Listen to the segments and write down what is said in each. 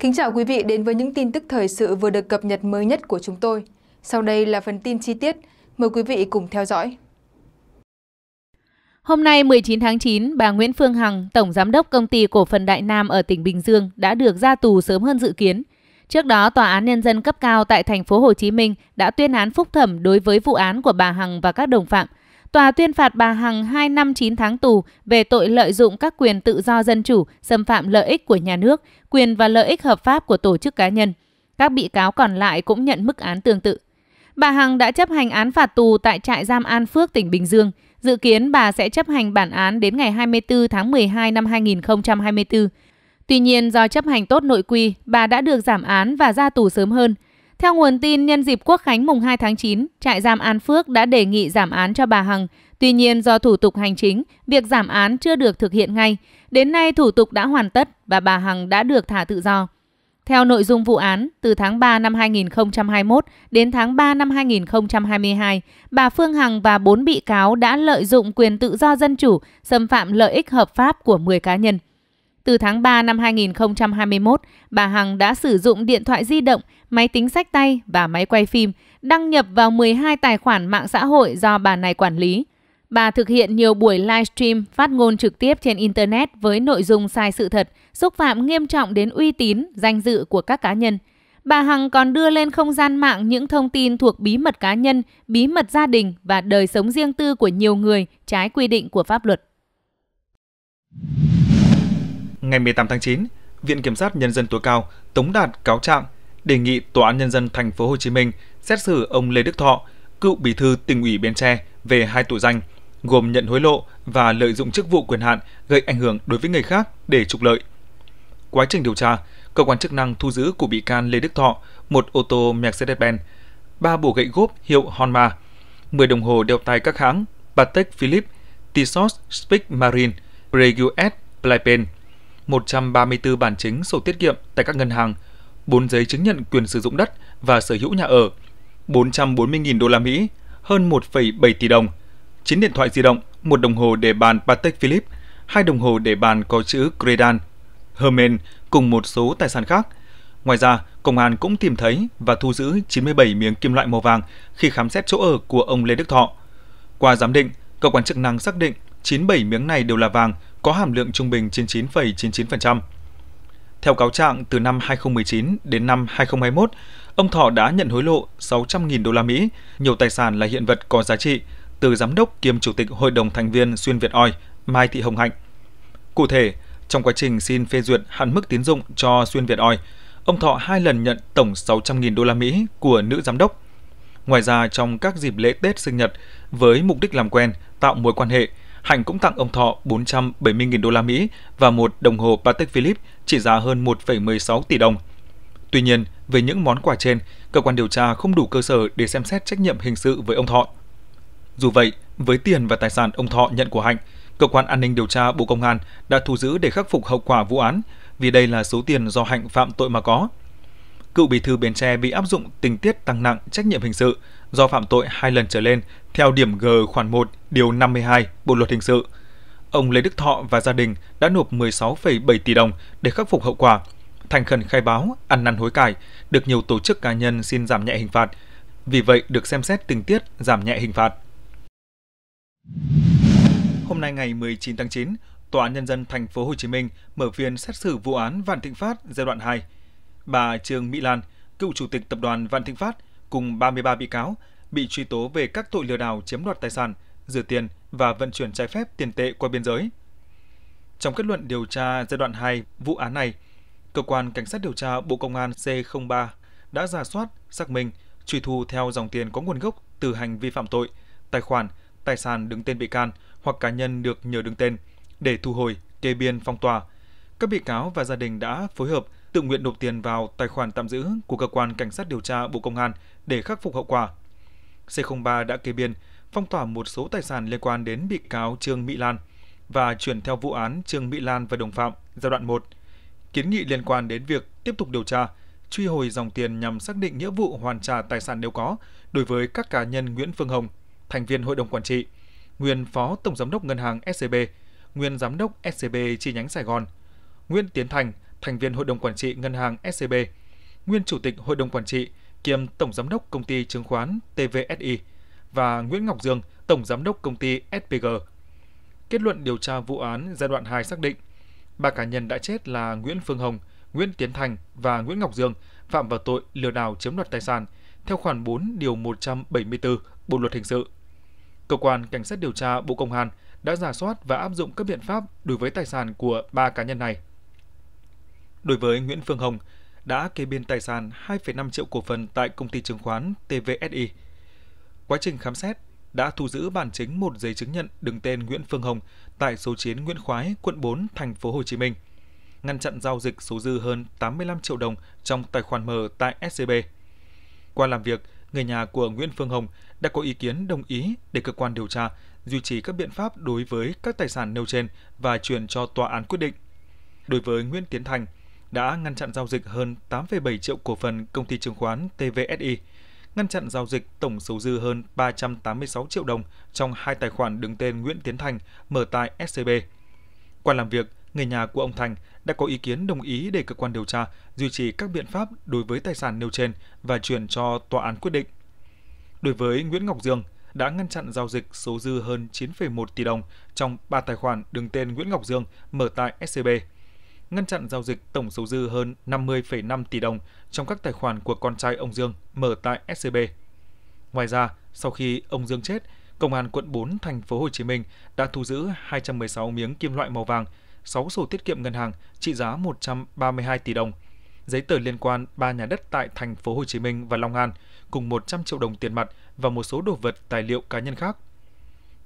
Kính chào quý vị đến với những tin tức thời sự vừa được cập nhật mới nhất của chúng tôi. Sau đây là phần tin chi tiết. Mời quý vị cùng theo dõi. Hôm nay 19 tháng 9, bà Nguyễn Phương Hằng, Tổng Giám đốc Công ty Cổ phần Đại Nam ở tỉnh Bình Dương đã được ra tù sớm hơn dự kiến. Trước đó, Tòa án Nhân dân cấp cao tại thành phố Hồ Chí Minh đã tuyên án phúc thẩm đối với vụ án của bà Hằng và các đồng phạm – tòa tuyên phạt bà Hằng 2 năm 9 tháng tù về tội lợi dụng các quyền tự do dân chủ, xâm phạm lợi ích của nhà nước, quyền và lợi ích hợp pháp của tổ chức cá nhân. Các bị cáo còn lại cũng nhận mức án tương tự. Bà Hằng đã chấp hành án phạt tù tại trại giam An Phước, tỉnh Bình Dương. Dự kiến bà sẽ chấp hành bản án đến ngày 24 tháng 12 năm 2024. Tuy nhiên, do chấp hành tốt nội quy, bà đã được giảm án và ra tù sớm hơn – theo nguồn tin, nhân dịp Quốc Khánh mùng 2 tháng 9, trại giam An Phước đã đề nghị giảm án cho bà Hằng. Tuy nhiên, do thủ tục hành chính, việc giảm án chưa được thực hiện ngay. Đến nay, thủ tục đã hoàn tất và bà Hằng đã được thả tự do. Theo nội dung vụ án, từ tháng 3 năm 2021 đến tháng 3 năm 2022, bà Phương Hằng và 4 bị cáo đã lợi dụng quyền tự do dân chủ, xâm phạm lợi ích hợp pháp của 10 cá nhân – từ tháng 3 năm 2021, bà Hằng đã sử dụng điện thoại di động, máy tính sách tay và máy quay phim đăng nhập vào 12 tài khoản mạng xã hội do bà này quản lý. Bà thực hiện nhiều buổi livestream phát ngôn trực tiếp trên Internet với nội dung sai sự thật, xúc phạm nghiêm trọng đến uy tín, danh dự của các cá nhân. Bà Hằng còn đưa lên không gian mạng những thông tin thuộc bí mật cá nhân, bí mật gia đình và đời sống riêng tư của nhiều người trái quy định của pháp luật ngày 18 tháng 9, Viện Kiểm sát Nhân dân tối cao tống đạt cáo trạng đề nghị Tòa án Nhân dân Thành phố Hồ Chí Minh xét xử ông Lê Đức Thọ, cựu bí thư tỉnh ủy Bến Tre về hai tội danh gồm nhận hối lộ và lợi dụng chức vụ quyền hạn gây ảnh hưởng đối với người khác để trục lợi. Quá trình điều tra, cơ quan chức năng thu giữ của bị can Lê Đức Thọ một ô tô Mercedes-Benz, ba bộ gậy gốp hiệu Honma, 10 đồng hồ đeo tay các hãng Patek Philippe, Tissot, Speak Marine, Breguet, Blypen, 134 bản chính sổ tiết kiệm tại các ngân hàng, 4 giấy chứng nhận quyền sử dụng đất và sở hữu nhà ở, 440.000 đô la Mỹ, hơn 1,7 tỷ đồng, 9 điện thoại di động, một đồng hồ để bàn Patek Philippe, hai đồng hồ để bàn có chữ Credan, Hermen cùng một số tài sản khác. Ngoài ra, công an cũng tìm thấy và thu giữ 97 miếng kim loại màu vàng khi khám xét chỗ ở của ông Lê Đức Thọ. Qua giám định, cơ quan chức năng xác định 97 miếng này đều là vàng, có hàm lượng trung bình trên 9,99%. Theo cáo trạng, từ năm 2019 đến năm 2021, ông Thọ đã nhận hối lộ 600.000 đô la Mỹ, nhiều tài sản là hiện vật có giá trị, từ giám đốc kiêm chủ tịch hội đồng thành viên xuyên Việt Oi, Mai Thị Hồng Hạnh. Cụ thể, trong quá trình xin phê duyệt hạn mức tín dụng cho xuyên Việt Oi, ông Thọ hai lần nhận tổng 600.000 đô la Mỹ của nữ giám đốc. Ngoài ra, trong các dịp lễ Tết sinh nhật, với mục đích làm quen, tạo mối quan hệ, Hạnh cũng tặng ông Thọ 470.000 đô la Mỹ và một đồng hồ Patek Philippe trị giá hơn 1,16 tỷ đồng. Tuy nhiên, về những món quà trên, cơ quan điều tra không đủ cơ sở để xem xét trách nhiệm hình sự với ông Thọ. Dù vậy, với tiền và tài sản ông Thọ nhận của Hạnh, cơ quan an ninh điều tra Bộ Công an đã thu giữ để khắc phục hậu quả vụ án, vì đây là số tiền do Hạnh phạm tội mà có. Cựu bí thư Bến Tre bị áp dụng tình tiết tăng nặng trách nhiệm hình sự do phạm tội hai lần trở lên theo điểm G khoản 1 điều 52 Bộ luật hình sự. Ông Lê Đức Thọ và gia đình đã nộp 16,7 tỷ đồng để khắc phục hậu quả. Thành khẩn khai báo, ăn năn hối cải, được nhiều tổ chức cá nhân xin giảm nhẹ hình phạt. Vì vậy được xem xét tình tiết giảm nhẹ hình phạt. Hôm nay ngày 19 tháng 9, Tòa án nhân dân thành phố Hồ Chí Minh mở phiên xét xử vụ án Vạn Thịnh Phát giai đoạn 2. Bà Trương Mỹ Lan, cựu chủ tịch tập đoàn Vạn Thịnh Phát cùng 33 bị cáo bị truy tố về các tội lừa đảo chiếm đoạt tài sản, rửa tiền và vận chuyển trái phép tiền tệ qua biên giới. Trong kết luận điều tra giai đoạn 2 vụ án này, cơ quan cảnh sát điều tra Bộ Công an C03 đã giả soát, xác minh, truy thu theo dòng tiền có nguồn gốc từ hành vi phạm tội, tài khoản, tài sản đứng tên bị can hoặc cá nhân được nhờ đứng tên để thu hồi, kê biên phong tỏa. Các bị cáo và gia đình đã phối hợp tự nguyện nộp tiền vào tài khoản tạm giữ của cơ quan cảnh sát điều tra Bộ Công an để khắc phục hậu quả. C03 đã kê biên phong tỏa một số tài sản liên quan đến bị cáo Trương Mỹ Lan và chuyển theo vụ án Trương Mỹ Lan và đồng phạm giai đoạn 1. Kiến nghị liên quan đến việc tiếp tục điều tra, truy hồi dòng tiền nhằm xác định nghĩa vụ hoàn trả tài sản nếu có đối với các cá nhân Nguyễn Phương Hồng, thành viên hội đồng quản trị, nguyên phó tổng giám đốc ngân hàng SCB, nguyên giám đốc SCB chi nhánh Sài Gòn, Nguyễn Tiến Thành, thành viên Hội đồng Quản trị Ngân hàng SCB, nguyên Chủ tịch Hội đồng Quản trị kiêm Tổng Giám đốc Công ty Chứng khoán TVSI và Nguyễn Ngọc Dương, Tổng Giám đốc Công ty SPG. Kết luận điều tra vụ án giai đoạn 2 xác định, ba cá nhân đã chết là Nguyễn Phương Hồng, Nguyễn Tiến Thành và Nguyễn Ngọc Dương phạm vào tội lừa đảo chiếm đoạt tài sản theo khoản 4 điều 174 Bộ luật hình sự. Cơ quan cảnh sát điều tra Bộ Công an đã giả soát và áp dụng các biện pháp đối với tài sản của ba cá nhân này Đối với Nguyễn Phương Hồng, đã kê biên tài sản 2,5 triệu cổ phần tại công ty chứng khoán TVSI. Quá trình khám xét, đã thu giữ bản chính một giấy chứng nhận đứng tên Nguyễn Phương Hồng tại số 9 Nguyễn Khoái, quận 4, thành phố Hồ Chí Minh, ngăn chặn giao dịch số dư hơn 85 triệu đồng trong tài khoản mở tại SCB. Qua làm việc, người nhà của Nguyễn Phương Hồng đã có ý kiến đồng ý để cơ quan điều tra duy trì các biện pháp đối với các tài sản nêu trên và chuyển cho tòa án quyết định. Đối với Nguyễn Tiến Thành, đã ngăn chặn giao dịch hơn 8,7 triệu cổ phần công ty chứng khoán TVSI, ngăn chặn giao dịch tổng số dư hơn 386 triệu đồng trong hai tài khoản đứng tên Nguyễn Tiến Thành mở tại SCB. Qua làm việc, người nhà của ông Thành đã có ý kiến đồng ý để cơ quan điều tra duy trì các biện pháp đối với tài sản nêu trên và chuyển cho tòa án quyết định. Đối với Nguyễn Ngọc Dương, đã ngăn chặn giao dịch số dư hơn 9,1 tỷ đồng trong ba tài khoản đứng tên Nguyễn Ngọc Dương mở tại SCB ngăn chặn giao dịch tổng số dư hơn 50,5 tỷ đồng trong các tài khoản của con trai ông Dương mở tại SCB. Ngoài ra, sau khi ông Dương chết, Công an quận 4 thành phố Hồ Chí Minh đã thu giữ 216 miếng kim loại màu vàng, 6 sổ tiết kiệm ngân hàng trị giá 132 tỷ đồng, giấy tờ liên quan 3 nhà đất tại thành phố Hồ Chí Minh và Long An cùng 100 triệu đồng tiền mặt và một số đồ vật tài liệu cá nhân khác.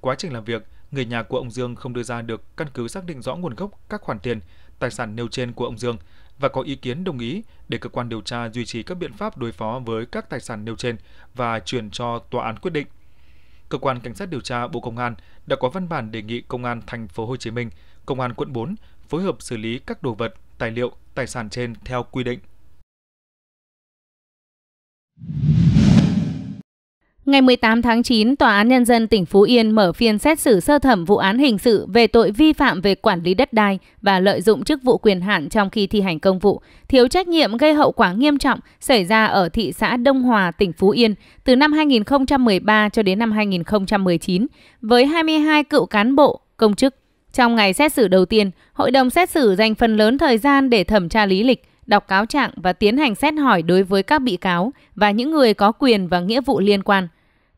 Quá trình làm việc, người nhà của ông Dương không đưa ra được căn cứ xác định rõ nguồn gốc các khoản tiền, tài sản nêu trên của ông Dương và có ý kiến đồng ý để cơ quan điều tra duy trì các biện pháp đối phó với các tài sản nêu trên và chuyển cho tòa án quyết định. Cơ quan cảnh sát điều tra Bộ Công an đã có văn bản đề nghị Công an thành phố Hồ Chí Minh, Công an quận 4 phối hợp xử lý các đồ vật, tài liệu, tài sản trên theo quy định. Ngày 18 tháng 9, Tòa án Nhân dân tỉnh Phú Yên mở phiên xét xử sơ thẩm vụ án hình sự về tội vi phạm về quản lý đất đai và lợi dụng chức vụ quyền hạn trong khi thi hành công vụ, thiếu trách nhiệm gây hậu quả nghiêm trọng xảy ra ở thị xã Đông Hòa, tỉnh Phú Yên từ năm 2013 cho đến năm 2019 với 22 cựu cán bộ, công chức. Trong ngày xét xử đầu tiên, hội đồng xét xử dành phần lớn thời gian để thẩm tra lý lịch, đọc cáo trạng và tiến hành xét hỏi đối với các bị cáo và những người có quyền và nghĩa vụ liên quan.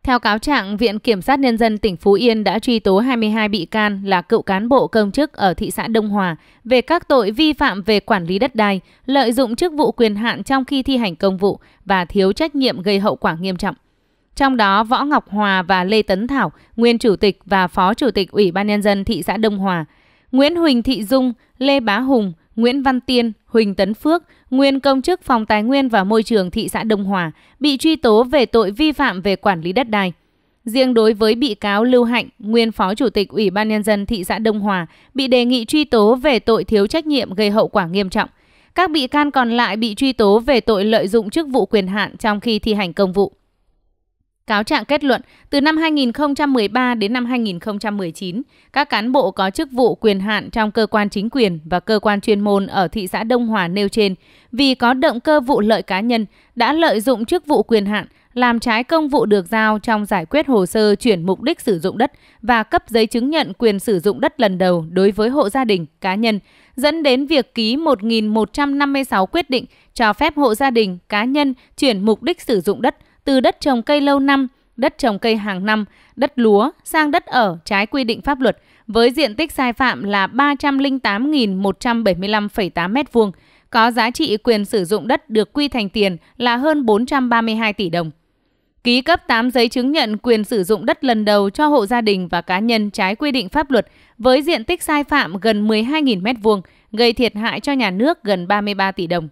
Theo cáo trạng, Viện Kiểm sát Nhân dân tỉnh Phú Yên đã truy tố 22 bị can là cựu cán bộ công chức ở thị xã Đông Hòa về các tội vi phạm về quản lý đất đai, lợi dụng chức vụ quyền hạn trong khi thi hành công vụ và thiếu trách nhiệm gây hậu quả nghiêm trọng. Trong đó, Võ Ngọc Hòa và Lê Tấn Thảo, nguyên chủ tịch và phó chủ tịch Ủy ban Nhân dân thị xã Đông Hòa, Nguyễn Huỳnh Thị Dung, Lê Bá Hùng, Nguyễn Văn Tiên, Huỳnh Tấn Phước, nguyên công chức phòng tài nguyên và môi trường thị xã Đông Hòa, bị truy tố về tội vi phạm về quản lý đất đai. Riêng đối với bị cáo Lưu Hạnh, nguyên phó chủ tịch Ủy ban nhân dân thị xã Đông Hòa, bị đề nghị truy tố về tội thiếu trách nhiệm gây hậu quả nghiêm trọng. Các bị can còn lại bị truy tố về tội lợi dụng chức vụ quyền hạn trong khi thi hành công vụ. Cáo trạng kết luận, từ năm 2013 đến năm 2019, các cán bộ có chức vụ quyền hạn trong cơ quan chính quyền và cơ quan chuyên môn ở thị xã Đông Hòa nêu trên vì có động cơ vụ lợi cá nhân đã lợi dụng chức vụ quyền hạn làm trái công vụ được giao trong giải quyết hồ sơ chuyển mục đích sử dụng đất và cấp giấy chứng nhận quyền sử dụng đất lần đầu đối với hộ gia đình, cá nhân, dẫn đến việc ký 1.156 quyết định cho phép hộ gia đình, cá nhân chuyển mục đích sử dụng đất từ đất trồng cây lâu năm, đất trồng cây hàng năm, đất lúa sang đất ở trái quy định pháp luật với diện tích sai phạm là 308.175,8 m2, có giá trị quyền sử dụng đất được quy thành tiền là hơn 432 tỷ đồng. Ký cấp 8 giấy chứng nhận quyền sử dụng đất lần đầu cho hộ gia đình và cá nhân trái quy định pháp luật với diện tích sai phạm gần 12.000 m2, gây thiệt hại cho nhà nước gần 33 tỷ đồng.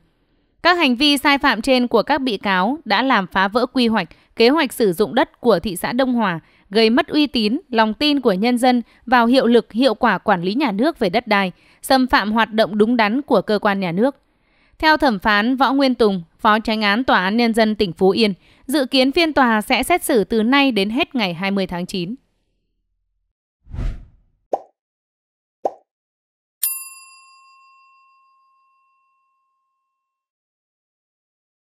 Các hành vi sai phạm trên của các bị cáo đã làm phá vỡ quy hoạch, kế hoạch sử dụng đất của thị xã Đông Hòa, gây mất uy tín, lòng tin của nhân dân vào hiệu lực, hiệu quả quản lý nhà nước về đất đai, xâm phạm hoạt động đúng đắn của cơ quan nhà nước. Theo thẩm phán Võ Nguyên Tùng, Phó Tránh án Tòa án Nhân dân tỉnh Phú Yên, dự kiến phiên tòa sẽ xét xử từ nay đến hết ngày 20 tháng 9.